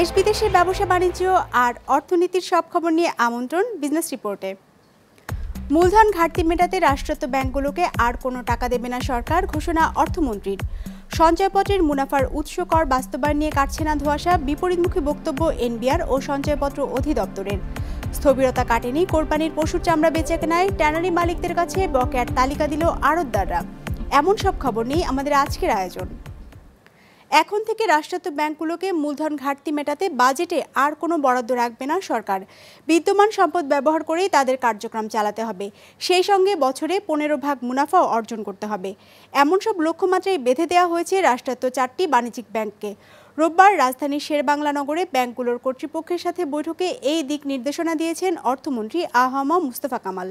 দেশ বিদেশের ব্যবসা বাণিজ্য আর অর্থনীতির সব খবর নিয়ে আমন্ত্রণ বিজনেস রিপোর্টে মূলধন ঘাটতি মেটাতে রাষ্ট্রায়ত্ত ব্যাংকগুলোকে আর কোনো টাকা দেবে না সরকার ঘোষণা অর্থমন্ত্রীর সঞ্চয়পত্রের মুনাফার উৎস কর বাস্তবায়ন নিয়ে কাটছে না ধোয়াশা বিপরীতমুখী বক্তব্য এনবিআর ও সঞ্চয়পত্র অধিদপ্তরের স্থবিরতা কাটেনি কোরবানির পশুর চামড়া বেচে কেনায় ট্যানারি মালিকদের কাছে বকেয়ার তালিকা দিল আড়তদাররা এমন সব খবর নিয়ে আমাদের আজকের আয়োজন এখন থেকে রাষ্ট্রায়ত্ত ব্যাংকগুলোকে মূলধন ঘাটতি মেটাতে বাজেটে আর কোনো বরাদ্দ রাখবে না সরকার বিদ্যমান সম্পদ ব্যবহার করেই তাদের কার্যক্রম চালাতে হবে সেই সঙ্গে বছরে পনেরো ভাগ মুনাফাও অর্জন করতে হবে এমন সব লক্ষ্যমাত্রায় বেঁধে দেওয়া হয়েছে রাষ্ট্রায়ত্ত চারটি বাণিজ্যিক ব্যাংককে রোববার রাজধানীর শেরবাংলা নগরে ব্যাংকগুলোর কর্তৃপক্ষের সাথে বৈঠকে এই দিক নির্দেশনা দিয়েছেন অর্থমন্ত্রী আহামা মুস্তফা কামাল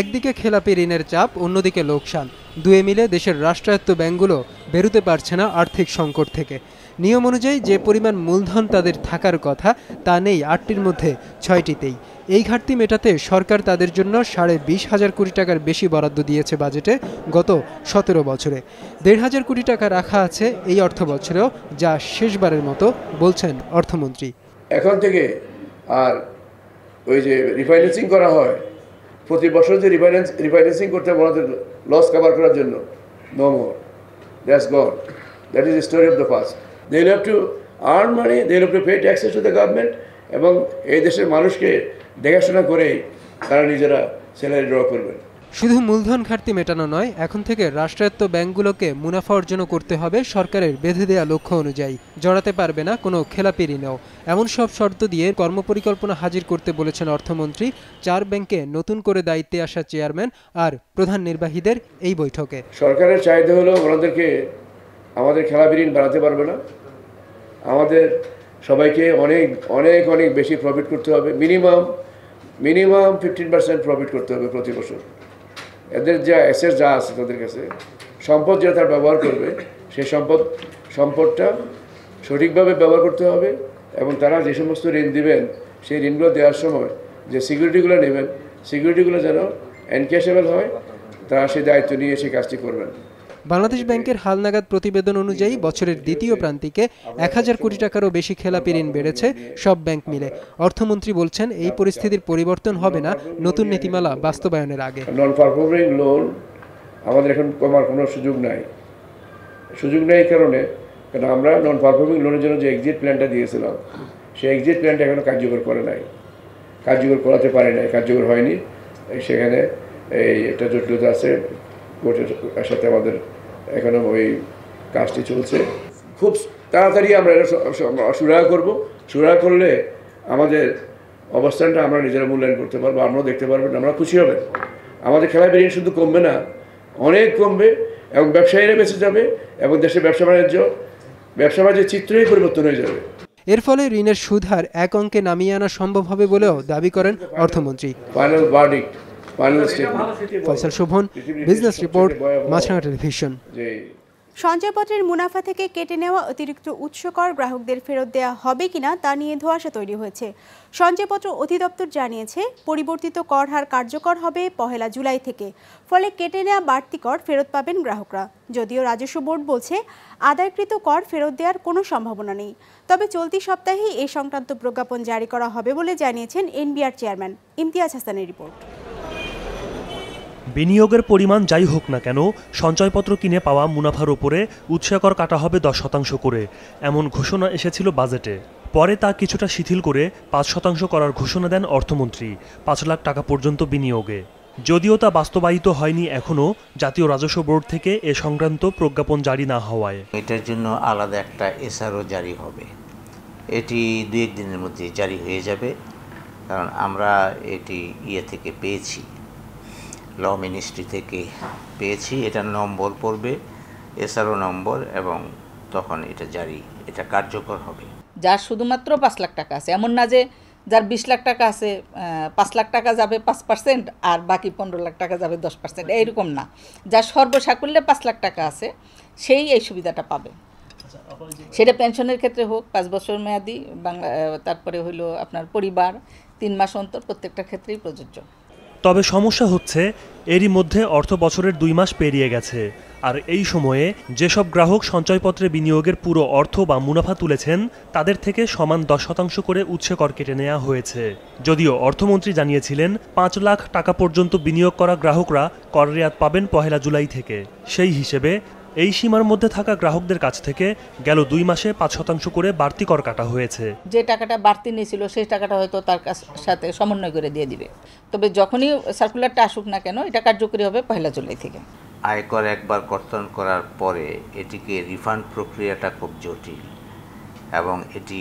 একদিকে খেলাপি ঋণের চাপ অন্যদিকে লোকসান দুয়ে মিলে দেশের রাষ্ট্রায়ত্ত ব্যাংকগুলো বেরোতে পারছে না আর্থিক সংকট থেকে নিয়ম অনুযায়ী যে পরিমাণ মূলধন তাদের থাকার কথা তা নেই আটটির মধ্যে ছয়টিতেই এই ঘাটতি মেটাতে সরকার তাদের জন্য সাড়ে বিশ হাজার কোটি টাকার বেশি বরাদ্দ দিয়েছে বাজেটে গত সতেরো বছরে দেড় হাজার কোটি টাকা রাখা আছে এই অর্থ বছরেও যা শেষবারের মতো বলছেন অর্থমন্ত্রী এখন থেকে আর ওই যে রিফাইন্যান্সিং করা হয় প্রতি বছর যে রিফাইন্যান্স রিফাইন্যান্সিং করতে হবে ওনাদের লস কভার করার জন্য no more that's god that is story of the first they have to earn money they have to pay taxes to the government এবং এই দেশের মানুষকে দেখাশোনা করেই তারা নিজেরা স্যালারি ড্র করবেন শুধু মূলধন ঘাটতি মেটানো নয় এখন থেকে রাষ্ট্রায়ত্ত ব্যাংকগুলোকে মুনাফা অর্জন করতে হবে সরকারের বেঁধে দেয়া লক্ষ্য অনুযায়ী জড়াতে পারবে না কোনো খেলাপি ঋণেও এমন সব শর্ত দিয়ে কর্মপরিকল্পনা হাজির করতে বলেছেন অর্থমন্ত্রী চার ব্যাংকে নতুন করে দায়িত্বে আসা চেয়ারম্যান আর প্রধান নির্বাহীদের এই বৈঠকে সরকারের চাহিদা হলো ওনাদেরকে আমাদের খেলাপি ঋণ বাড়াতে পারবে না আমাদের সবাইকে অনেক অনেক অনেক বেশি প্রফিট করতে হবে minimum minimum fifteen percent profit করতে হবে প্রতি বছর এদের যা অ্যাসেট যা আছে তাদের কাছে সম্পদ যেটা তার ব্যবহার করবে সেই সম্পদ সম্পদটা সঠিকভাবে ব্যবহার করতে হবে এবং তারা যে সমস্ত ঋণ দেবেন সেই ঋণগুলো দেওয়ার সময় যে সিকিউরিটিগুলো নেবেন সিকিউরিটিগুলো যেন এনক্যাশেবল হয় তারা সেই দায়িত্ব নিয়ে সেই কাজটি করবেন বাংলাদেশ ব্যাংকের হালনাগাদ প্রতিবেদন অনুযায়ী বছরের দ্বিতীয় প্রান্তিকে এক হাজার কোটি টাকারও বেশি খেলাপি ঋণ বেড়েছে সব ব্যাংক মিলে অর্থমন্ত্রী বলছেন এই আচ্ছা। পরিস্থিতির পরিবর্তন হবে না নতুন নীতিমালা বাস্তবায়নের আগে নন লোন আমাদের এখন কমার কোনো সুযোগ নাই সুযোগ নেই কারণে কারণ আমরা নন পারফর্মিং লোনের জন্য যে এক্সিট প্ল্যানটা দিয়েছিলাম সেই এক্সিট প্ল্যানটা এখনও কার্যকর করে নাই কার্যকর করাতে পারে নাই কার্যকর হয়নি সেখানে এই একটা জটিলতা আছে কোর্টের সাথে আমাদের এখনো ওই কাজটি চলছে খুব তাড়াতাড়ি আমরা এটা সুরা করব সুরা করলে আমাদের অবস্থানটা আমরা নিজেরা মূল্যায়ন করতে পারবো আমরাও দেখতে পারবেন আমরা খুশি হবে আমাদের খেলা বেরিয়ে শুধু কমবে না অনেক কমবে এবং ব্যবসায়ীরা বেঁচে যাবে এবং দেশের ব্যবসা বাণিজ্য ব্যবসা বাণিজ্যের চিত্রই পরিবর্তন হয়ে যাবে এর ফলে ঋণের হার এক অঙ্কে নামিয়ে আনা সম্ভব হবে বলেও দাবি করেন অর্থমন্ত্রী final verdict final statement Faisal Shovon business report television সঞ্চয়পত্রের মুনাফা থেকে কেটে নেওয়া অতিরিক্ত উৎসকর গ্রাহকদের ফেরত দেওয়া হবে কিনা তা নিয়ে ধোঁয়াশা তৈরি হয়েছে সঞ্চয়পত্র অধিদপ্তর জানিয়েছে পরিবর্তিত কর হার কার্যকর হবে পহেলা জুলাই থেকে ফলে কেটে নেওয়া বাড়তি কর ফেরত পাবেন গ্রাহকরা যদিও রাজস্ব বোর্ড বলছে আদায়কৃত কর ফেরত দেওয়ার কোনো সম্ভাবনা নেই তবে চলতি সপ্তাহেই এ সংক্রান্ত প্রজ্ঞাপন জারি করা হবে বলে জানিয়েছেন এনবিআর চেয়ারম্যান ইমতিয়াজ হাসানের রিপোর্ট বিনিয়োগের পরিমাণ যাই হোক না কেন সঞ্চয়পত্র কিনে পাওয়া মুনাফার ওপরে উৎসাকর কাটা হবে দশ শতাংশ করে এমন ঘোষণা এসেছিল বাজেটে পরে তা কিছুটা শিথিল করে পাঁচ শতাংশ করার ঘোষণা দেন অর্থমন্ত্রী পাঁচ লাখ টাকা পর্যন্ত বিনিয়োগে যদিও তা বাস্তবায়িত হয়নি এখনও জাতীয় রাজস্ব বোর্ড থেকে এ সংক্রান্ত প্রজ্ঞাপন জারি না হওয়ায় এটার জন্য আলাদা একটা এসআরও জারি হবে এটি দু একদিনের মধ্যে জারি হয়ে যাবে কারণ আমরা এটি ইয়ে থেকে পেয়েছি ল মিনিস্ট্রি থেকে পেয়েছি এটার নম্বর পড়বে এসআরও নম্বর এবং তখন এটা জারি এটা কার্যকর হবে যার শুধুমাত্র পাঁচ লাখ টাকা আছে এমন না যে যার বিশ লাখ টাকা আছে পাঁচ লাখ টাকা যাবে পাঁচ পার্সেন্ট আর বাকি পনেরো লাখ টাকা যাবে দশ পার্সেন্ট এইরকম না যার সর্বসাকুল্যে পাঁচ লাখ টাকা আছে সেই এই সুবিধাটা পাবে সেটা পেনশনের ক্ষেত্রে হোক পাঁচ বছর মেয়াদি বাংলা তারপরে হইলো আপনার পরিবার তিন মাস অন্তর প্রত্যেকটা ক্ষেত্রেই প্রযোজ্য তবে সমস্যা হচ্ছে এরই মধ্যে অর্থ বছরের দুই মাস পেরিয়ে গেছে আর এই সময়ে যেসব গ্রাহক সঞ্চয়পত্রে বিনিয়োগের পুরো অর্থ বা মুনাফা তুলেছেন তাদের থেকে সমান দশ শতাংশ করে উচ্ছে কর কেটে নেওয়া হয়েছে যদিও অর্থমন্ত্রী জানিয়েছিলেন পাঁচ লাখ টাকা পর্যন্ত বিনিয়োগ করা গ্রাহকরা কর রেয়াত পাবেন পহেলা জুলাই থেকে সেই হিসেবে এই সীমার মধ্যে থাকা গ্রাহকদের কাছ থেকে গেল দুই মাসে পাঁচ শতাংশ করে বাড়তি কর কাটা হয়েছে যে টাকাটা বাড়তি নিয়েছিল সেই টাকাটা হয়তো তার সাথে সমন্বয় করে দিয়ে দিবে তবে যখনই সার্কুলারটা আসুক না কেন এটা কার্যকরী হবে পহেলা জুলাই থেকে আয়কর একবার কর্তন করার পরে এটিকে রিফান্ড প্রক্রিয়াটা খুব জটিল এবং এটি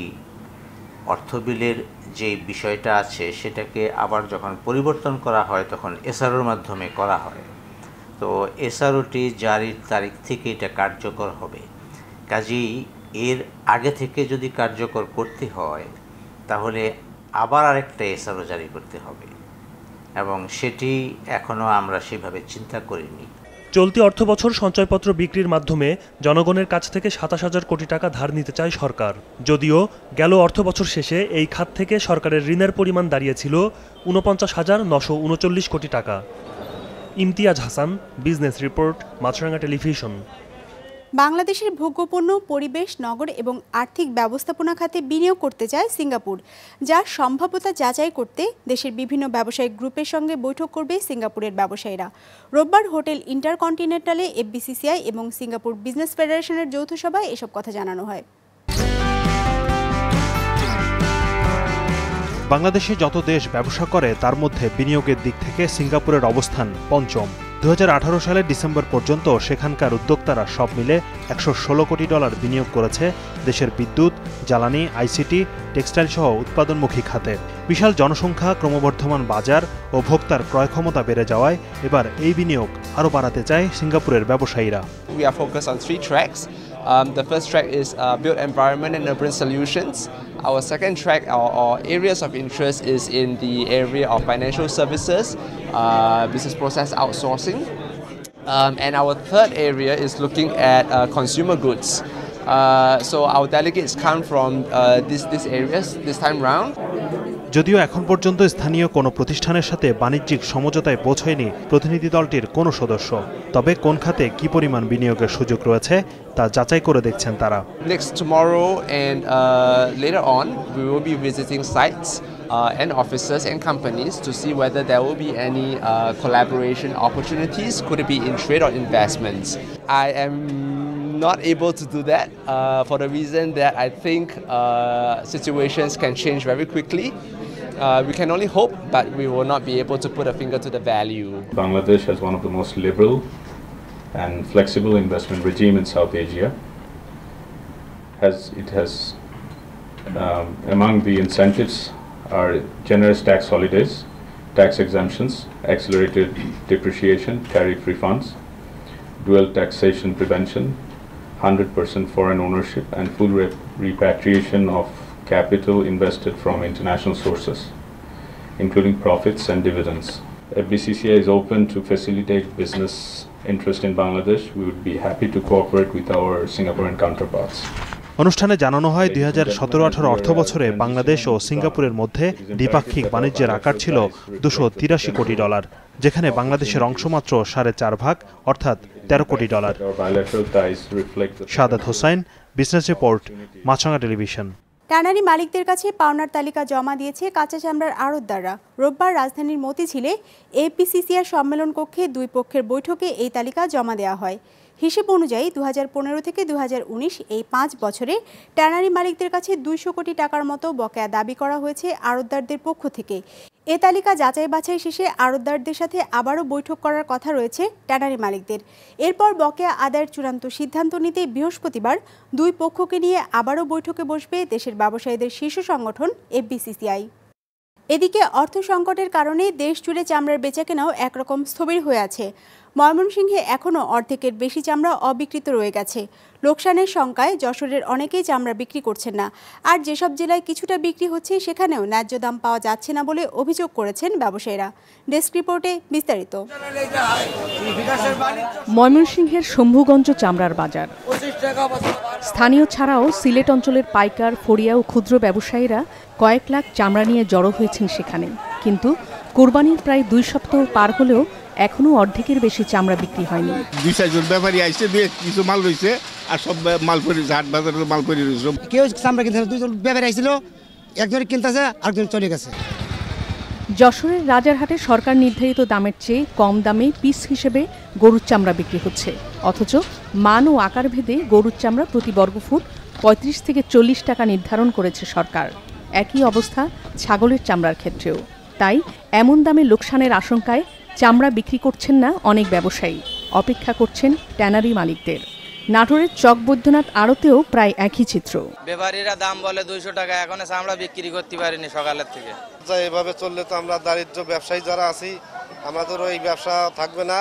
অর্থ বিলের যে বিষয়টা আছে সেটাকে আবার যখন পরিবর্তন করা হয় তখন এসআরওর মাধ্যমে করা হয় তো এসআরওটি জারির তারিখ থেকে এটা কার্যকর হবে কাজেই এর আগে থেকে যদি কার্যকর করতে হয় তাহলে আবার আরেকটা এসআরও জারি করতে হবে এবং সেটি এখনও আমরা সেভাবে চিন্তা করিনি চলতি অর্থবছর সঞ্চয়পত্র বিক্রির মাধ্যমে জনগণের কাছ থেকে সাতাশ হাজার কোটি টাকা ধার নিতে চায় সরকার যদিও গেল অর্থবছর শেষে এই খাত থেকে সরকারের ঋণের পরিমাণ দাঁড়িয়েছিল ঊনপঞ্চাশ হাজার নশো উনচল্লিশ কোটি টাকা Imtiaz Hasan business report Maasranga television বাংলাদেশের ভোগ্যপূর্ণ পরিবেশ নগর এবং আর্থিক ব্যবস্থাপনা খাতে বিনিয়োগ করতে চায় সিঙ্গাপুর যার সম্ভাব্যতা যাচাই করতে দেশের বিভিন্ন ব্যবসায়িক গ্রুপের সঙ্গে বৈঠক করবে সিঙ্গাপুরের ব্যবসায়ীরা রোববার হোটেল ইন্টারকন্টিনেন্টালে এফবিসিসিআই এবং সিঙ্গাপুর বিজনেস ফেডারেশনের যৌথ সভায় এসব কথা জানানো হয় বাংলাদেশে যত দেশ ব্যবসা করে তার মধ্যে বিনিয়োগের দিক থেকে সিঙ্গাপুরের অবস্থান পঞ্চম দু সালের ডিসেম্বর পর্যন্ত সেখানকার উদ্যোক্তারা সব মিলে একশো কোটি ডলার বিনিয়োগ করেছে দেশের বিদ্যুৎ জ্বালানি আইসিটি টেক্সটাইল সহ উৎপাদনমুখী খাতে বিশাল জনসংখ্যা ক্রমবর্ধমান বাজার ও ভোক্তার ক্রয় ক্ষমতা বেড়ে যাওয়ায় এবার এই বিনিয়োগ আরও বাড়াতে চায় সিঙ্গাপুরের ব্যবসায়ীরা We are focused on three tracks. Um, the first track is uh, built environment and urban solutions. Our second track or, or areas of interest is in the area of financial services, uh, business process outsourcing. Um, and our third area is looking at uh, consumer goods. Uh, so our delegates come from uh, these, these areas this time round. যদিও এখন পর্যন্ত স্থানীয় কোনো প্রতিষ্ঠানের সাথে বাণিজ্যিক সমঝোতায় পৌঁছয়নি প্রতিনিধি দলটির কোনো সদস্য তবে কোন খাতে কি পরিমাণ বিনিয়োগের সুযোগ রয়েছে তা যাচাই করে দেখছেন তারা next tomorrow and later on we will be visiting sites uh, and officers and companies to see whether there will be any uh, collaboration opportunities. Could it be in trade or investments? I am not able to do that uh, for the reason that I think uh, situations can change very quickly. uh, we can only hope, but we will not be able to put a finger to the value. Bangladesh has one of the most liberal and flexible investment regime in South Asia. Has it has um, among the incentives are generous tax holidays, tax exemptions, accelerated depreciation, tariff refunds, dual taxation prevention, 100% foreign ownership, and full repatriation of capital invested from international sources, including profits and dividends. If BCCI is open to facilitate business interest in Bangladesh, we would be happy to cooperate with our Singaporean counterparts. অনুষ্ঠানে জানানো হয় দুই হাজার সতেরো আঠারো অর্থ বছরে বাংলাদেশ ও সিঙ্গাপুরের মধ্যে দ্বিপাক্ষিক বাণিজ্যের আকার ছিল দুশো তিরাশি কোটি ডলার যেখানে বাংলাদেশের অংশ মাত্র সাড়ে চার ভাগ অর্থাৎ তেরো কোটি dollar Sadat Hossain business report Maasranga television tannery মালিকদের কাছে পাওনার তালিকা জমা দিয়েছে কাঁচা চামড়ার আড়তদাররা রোববার রাজধানীর মতিঝিলে এপিসিসিআর সম্মেলন কক্ষে দুই পক্ষের বৈঠকে এই তালিকা জমা দেওয়া হয় হিসেব অনুযায়ী দু থেকে দু এই পাঁচ বছরে ট্যানারি মালিকদের কাছে দুইশো কোটি টাকার মতো বকেয়া দাবি করা হয়েছে আড়তদারদের পক্ষ থেকে এ তালিকা যাচাই বাছাই শেষে আড়তদারদের সাথে আবারও বৈঠক করার কথা রয়েছে ট্যানারি মালিকদের এরপর বকেয়া আদায়ের চূড়ান্ত সিদ্ধান্ত নিতে বৃহস্পতিবার দুই পক্ষকে নিয়ে আবারও বৈঠকে বসবে দেশের ব্যবসায়ীদের শীর্ষ সংগঠন এফবিসিসিআই এদিকে অর্থ সংকটের কারণে দেশ জুড়ে চামড়ার বেচাকেনাও একরকম স্থবির হয়ে আছে ময়মনসিংহে এখনও অর্ধেকের বেশি চামড়া অবিকৃত রয়ে গেছে লোকসানের শঙ্কায় যশোরের অনেকেই চামড়া বিক্রি করছেন না আর যেসব জেলায় কিছুটা বিক্রি হচ্ছে সেখানেও ন্যায্য দাম পাওয়া যাচ্ছে না বলে অভিযোগ করেছেন ব্যবসায়ীরা ডেস্ক রিপোর্টে বিস্তারিত ময়মনসিংহের শম্ভুগঞ্জ চামড়ার বাজার স্থানীয় ছাড়াও সিলেট অঞ্চলের পাইকার ফড়িয়া ও ক্ষুদ্র ব্যবসায়ীরা কয়েক লাখ চামড়া নিয়ে জড়ো হয়েছেন সেখানে কিন্তু কোরবানির প্রায় দুই সপ্তাহ পার হলেও এখনো অর্ধেকের বেশি চামড়া বিক্রি হয়নি দুই চারজন ব্যাপারী আসছে দুই কিছু মাল রয়েছে আর সব মাল পরি হাট বাজারে মাল পরি রয়েছে কেউ চামড়া কিনতে দুজন ব্যাপারী আসছিল একজন কিনতেছে আরেকজন চলে গেছে যশোরের রাজারহাটে সরকার নির্ধারিত দামের চেয়ে কম দামে পিস হিসেবে গরুর চামড়া বিক্রি হচ্ছে অথচ মান ও আকার ভেদে গরুর চামড়া প্রতি বর্গফুট পঁয়ত্রিশ থেকে চল্লিশ টাকা নির্ধারণ করেছে সরকার একই অবস্থা ছাগলের চামড়ার ক্ষেত্রেও তাই এমন দামে লোকসানের আশঙ্কায় চামড়া বিক্রি করছেন না অনেক ব্যবসায়ী অপেক্ষা করছেন ট্যানারি মালিকদের নাটোরের চক বৈদ্যনাথ আড়তেও প্রায় একই চিত্র ব্যাপারীরা দাম বলে দুইশো টাকা এখন চামড়া বিক্রি করতে পারিনি সকালের থেকে আচ্ছা, এভাবে চললে তো আমরা দারিদ্র ব্যবসায়ী যারা আছি আমাদের ওই ব্যবসা থাকবে না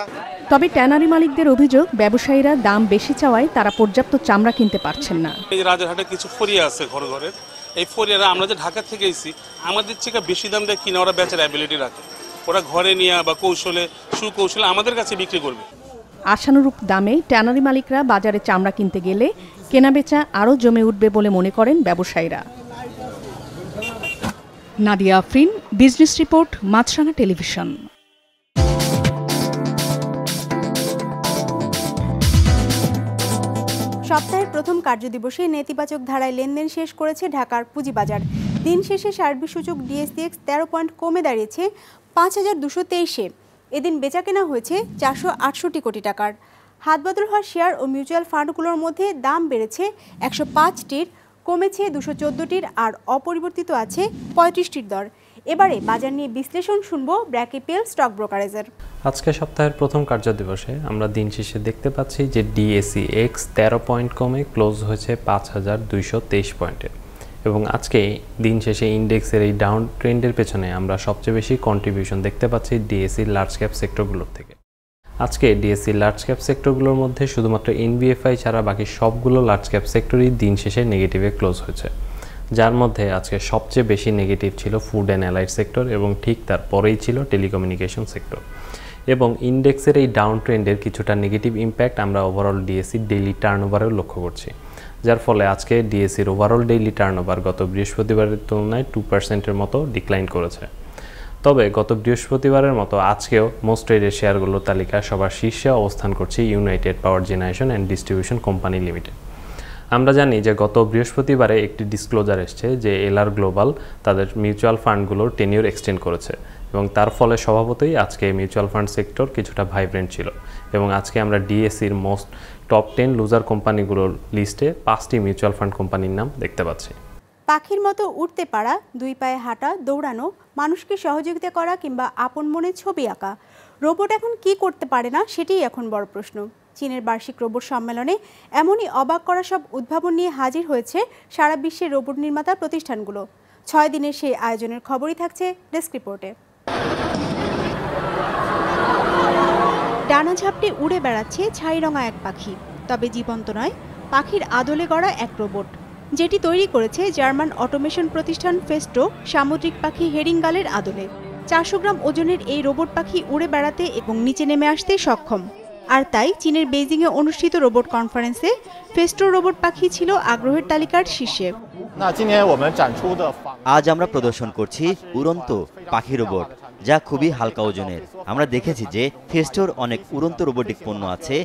তবে ট্যানারি মালিকদের অভিযোগ ব্যবসায়ীরা দাম বেশি চাওয়ায় তারা পর্যাপ্ত চামড়া কিনতে পারছেন না এই রাজারহাটে কিছু ফরিয়া আছে ঘর ঘরের এই ফরিয়ারা আমরা যে ঢাকা থেকে এসেছি আমাদের থেকে বেশি দাম দিয়ে কিনা ওরা বেচার অ্যাবিলিটি রাখে ওরা ঘরে নিয়ে বা কৌশলে সুকৌশলে আমাদের কাছে বিক্রি করবে আশানুরূপ দামে ট্যানারি মালিকরা বাজারে চামড়া কিনতে গেলে কেনাবেচা আরও জমে উঠবে বলে মনে করেন ব্যবসায়ীরা Nadia Afrin business report Maasranga television সপ্তাহের প্রথম কার্যদিবসে নেতিবাচক ধারায় লেনদেন শেষ করেছে ঢাকার পুঁজিবাজার দিন শেষে সার্বিক সূচক ডিএসডিএক্স তেরো পয়েন্ট কমে দাঁড়িয়েছে পাঁচ হাজার দুশো তেইশে এদিন বেচা কেনা হয়েছে চারশো আটষট্টি কোটি টাকার হাতবদল হওয়া শেয়ার ও মিউচুয়াল ফান্ডগুলোর মধ্যে দাম বেড়েছে একশো পাঁচটির কমেছে দুশো চোদ্দোটির আর অপরিবর্তিত আছে পঁয়ত্রিশটির দর এবারে বাজার নিয়ে বিশ্লেষণ শুনবো ব্র্যাকিপেল স্টক ব্রোকারেজের আজকে সপ্তাহের প্রথম কার্য দিবসে আমরা দিন শেষে দেখতে পাচ্ছি যে ডিএসি এক্স তেরো পয়েন্ট কমে ক্লোজ হয়েছে পাঁচ হাজার দুইশো তেইশ পয়েন্টে এবং আজকে দিন শেষে ইন্ডেক্সের এই ডাউন ট্রেন্ডের পেছনে আমরা সবচেয়ে বেশি কন্ট্রিবিউশন দেখতে পাচ্ছি ডিএসসির লার্জ ক্যাপ সেক্টরগুলোর থেকে আজকে ডিএসসির লার্জ ক্যাপ সেক্টরগুলোর মধ্যে শুধুমাত্র এনবিএফআই ছাড়া বাকি সবগুলো লার্জ ক্যাপ সেক্টরই দিন শেষে নেগেটিভে ক্লোজ হয়েছে যার মধ্যে আজকে সবচেয়ে বেশি নেগেটিভ ছিল ফুড অ্যান্ড অ্যালাইড সেক্টর এবং ঠিক তারপরেই ছিল টেলিকমিউনিকেশন সেক্টর এবং ইন্ডেক্সের এই ডাউন ট্রেন্ডের কিছুটা নেগেটিভ ইম্প্যাক্ট আমরা ওভারঅল ডিএসসি ডেইলি ওভারেও লক্ষ্য করছি যার ফলে আজকে ডিএসির ওভারঅল ডেইলি টার্নওভার গত বৃহস্পতিবারের তুলনায় টু পার্সেন্টের মতো ডিক্লাইন করেছে তবে গত বৃহস্পতিবারের মতো আজকেও মোস্ট ট্রেডের শেয়ারগুলোর তালিকা সবার শীর্ষে অবস্থান করছে United Power Generation and Distribution Company Limited আমরা জানি যে গত বৃহস্পতিবারে একটি ডিসক্লোজার এসছে যে এলআর গ্লোবাল তাদের মিউচুয়াল ফান্ডগুলোর টেনিওর এক্সটেন্ড করেছে এবং তার ফলে স্বভাবতই আজকে মিউচুয়াল ফান্ড সেক্টর কিছুটা ভাইব্রেন্ট ছিল এবং আজকে আমরা ডিএসির মোস্ট টপ টেন লুজার কোম্পানিগুলোর লিস্টে পাঁচটি মিউচুয়াল ফান্ড কোম্পানির নাম দেখতে পাচ্ছি পাখির মতো উঠতে পারা দুই পায়ে হাঁটা দৌড়ানো মানুষকে সহযোগিতা করা কিংবা আপন মনে ছবি আঁকা রোবট এখন কি করতে পারে না সেটিই এখন বড় প্রশ্ন চীনের বার্ষিক রোবট সম্মেলনে এমনই অবাক করা সব উদ্ভাবন নিয়ে হাজির হয়েছে সারা বিশ্বের রোবট নির্মাতা প্রতিষ্ঠানগুলো ছয় দিনের সেই আয়োজনের খবরই থাকছে ডেস্ক রিপোর্টে ডানা ঝাপটে উড়ে বেড়াচ্ছে ছাইরঙা এক পাখি তবে জীবন্ত নয় পাখির আদলে গড়া এক রোবট যেটি তৈরি করেছে জার্মান অটোমেশন প্রতিষ্ঠান ফেস্টো সামুদ্রিক পাখি হেরিঙ্গালের আদলে চারশো গ্রাম ওজনের এই রোবট পাখি উড়ে বেড়াতে এবং নিচে নেমে আসতে সক্ষম আর তাই চীনের বেইজিংয়ে অনুষ্ঠিত রোবট কনফারেন্সে ফেস্টো রোবট পাখি ছিল আগ্রহের তালিকার শীর্ষে আজ আমরা প্রদর্শন করছি উড়ন্ত পাখি রোবট যা খুবই হালকা ওজনের আমরা দেখেছি যে ফেস্টোর অনেক উড়ন্ত রোবোটিক পণ্য আছে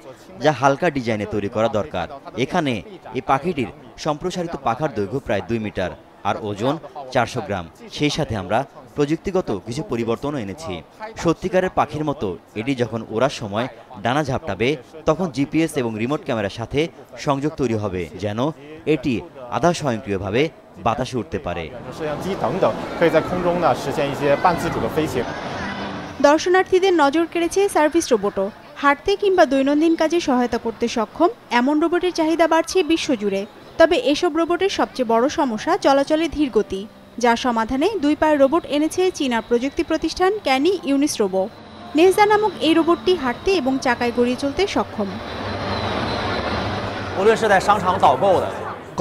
যা হালকা ডিজাইনে তৈরি করা দরকার এখানে এই পাখিটির সম্প্রসারিত পাখার দৈর্ঘ্য প্রায় দুই মিটার আর ওজন চারশো গ্রাম সেই সাথে আমরা প্রযুক্তিগত কিছু পরিবর্তনও এনেছি সত্যিকারের পাখির মতো এটি যখন ওড়ার সময় ডানা ঝাপটাবে তখন জিপিএস এবং রিমোট ক্যামেরার সাথে সংযোগ তৈরি হবে যেন এটি আধা স্বয়ংক্রিয়ভাবে বাতাসে উঠতে পারে দর্শনার্থীদের নজর কেড়েছে সার্ভিস রোবটও হাঁটতে কিংবা দৈনন্দিন কাজে সহায়তা করতে সক্ষম এমন রোবটের চাহিদা বাড়ছে বিশ্বজুড়ে তবে এসব রোবটের সবচেয়ে বড় সমস্যা চলাচলে ধীর গতি যার সমাধানে দুই পায়ের রোবট এনেছে চীনা প্রযুক্তি প্রতিষ্ঠান ক্যানি ইউনিস রোবো নেহজা নামক এই রোবটটি হাঁটতে এবং চাকায় গড়িয়ে চলতে সক্ষম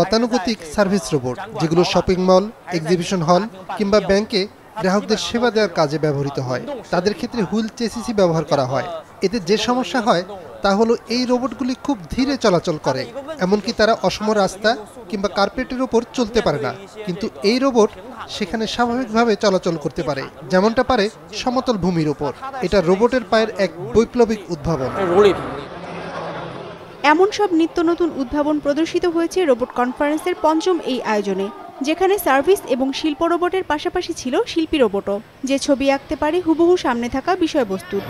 গতানুগতিক সার্ভিস রোবট যেগুলো শপিং মল এক্সিবিশন হল কিংবা ব্যাংকে গ্রাহকদের সেবা দেওয়ার কাজে ব্যবহৃত হয় তাদের ক্ষেত্রে হুইল চেসিসি ব্যবহার করা হয় এতে যে সমস্যা হয় তা হলো এই রোবটগুলি খুব ধীরে চলাচল করে এমনকি তারা অসম রাস্তা কিংবা কার্পেটের ওপর চলতে পারে না কিন্তু এই রোবট সেখানে স্বাভাবিকভাবে চলাচল করতে পারে যেমনটা পারে সমতল ভূমির ওপর এটা রোবটের পায়ের এক বৈপ্লবিক উদ্ভাবন হ্যাঁ, এমন সব নিত্য নতুন উদ্ভাবন প্রদর্শিত হয়েছে রোবট কনফারেন্সের পঞ্চম এই আয়োজনে যেখানে সার্ভিস এবং শিল্প রোবটের পাশাপাশি ছিল শিল্পী রোবটও যে ছবি আঁকতে পারে হুবহু সামনে থাকা বিষয়বস্তুর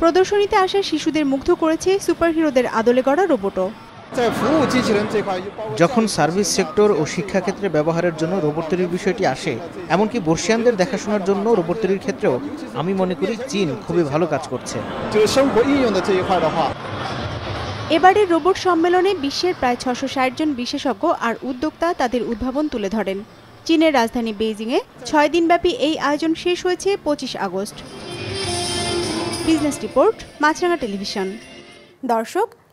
প্রদর্শনীতে আসা শিশুদের মুগ্ধ করেছে সুপারহিরোদের আদলে গড়া রোবটও যখন সার্ভিস সেক্টর ও শিক্ষাক্ষেত্রে ব্যবহারের জন্য রোবট তৈরির বিষয়টি আসে এমনকি বর্ষিয়ানদের দেখাশোনার জন্য রোবট তৈরির ক্ষেত্রেও আমি মনে করি চীন খুবই ভালো কাজ করছে এবারের রোবট সম্মেলনে বিশ্বের প্রায় ছশো জন বিশেষজ্ঞ আর উদ্যোক্তা তাদের উদ্ভাবন তুলে ধরেন চীনের রাজধানী বেইজিংয়ে ছয় দিনব্যাপী এই আয়োজন শেষ হয়েছে পঁচিশ August business report Maasranga television দর্শক